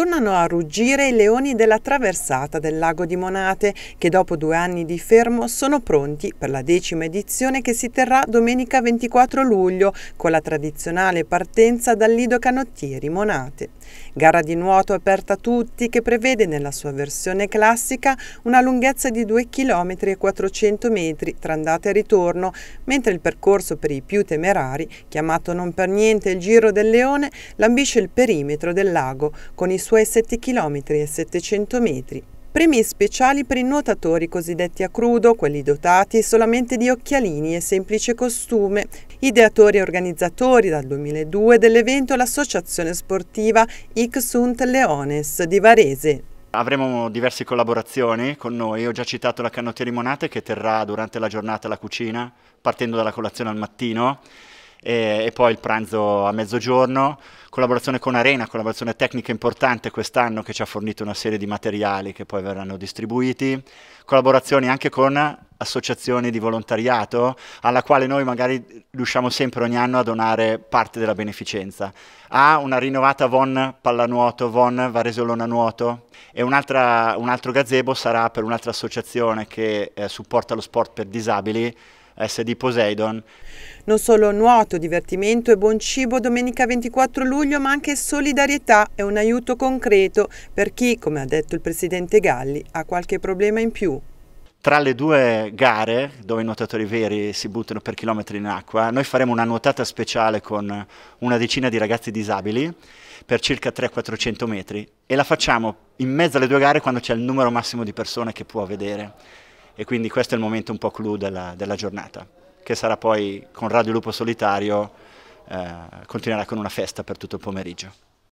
tornano a ruggire i leoni della traversata del lago di Monate, che dopo due anni di fermo sono pronti per la decima edizione che si terrà domenica 24 luglio, con la tradizionale partenza dal Lido Canottieri Monate. Gara di nuoto aperta a tutti che prevede nella sua versione classica una lunghezza di 2 km e 400 metri tra andata e ritorno, mentre il percorso per i più temerari, chiamato non per niente il Giro del Leone, lambisce il perimetro del lago con i suoi suoi 7 km e 700 metri. Premi speciali per i nuotatori cosiddetti a crudo, quelli dotati solamente di occhialini e semplice costume. Ideatori e organizzatori dal 2002 dell'evento l'associazione sportiva Ixunt Leones di Varese. Avremo diverse collaborazioni con noi, ho già citato la Canottieri Monate che terrà durante la giornata la cucina partendo dalla colazione al mattino e, e poi il pranzo a mezzogiorno collaborazione con Arena, collaborazione tecnica importante quest'anno che ci ha fornito una serie di materiali che poi verranno distribuiti, collaborazioni anche con associazioni di volontariato alla quale noi magari riusciamo sempre ogni anno a donare parte della beneficenza. Ha una rinnovata Von Pallanuoto, Von Varesolona Nuoto e un, altro gazebo sarà per un'altra associazione che eh, supporta lo sport per disabili SD Poseidon. Non solo nuoto, divertimento e buon cibo domenica 24 luglio, ma anche solidarietà e un aiuto concreto per chi, come ha detto il presidente Galli, ha qualche problema in più. Tra le due gare, dove i nuotatori veri si buttano per chilometri in acqua, noi faremo una nuotata speciale con una decina di ragazzi disabili per circa 300-400 metri e la facciamo in mezzo alle due gare quando c'è il numero massimo di persone che può vedere e quindi questo è il momento un po' clou della, della giornata, che sarà poi con Radio Lupo Solitario, eh, continuerà con una festa per tutto il pomeriggio.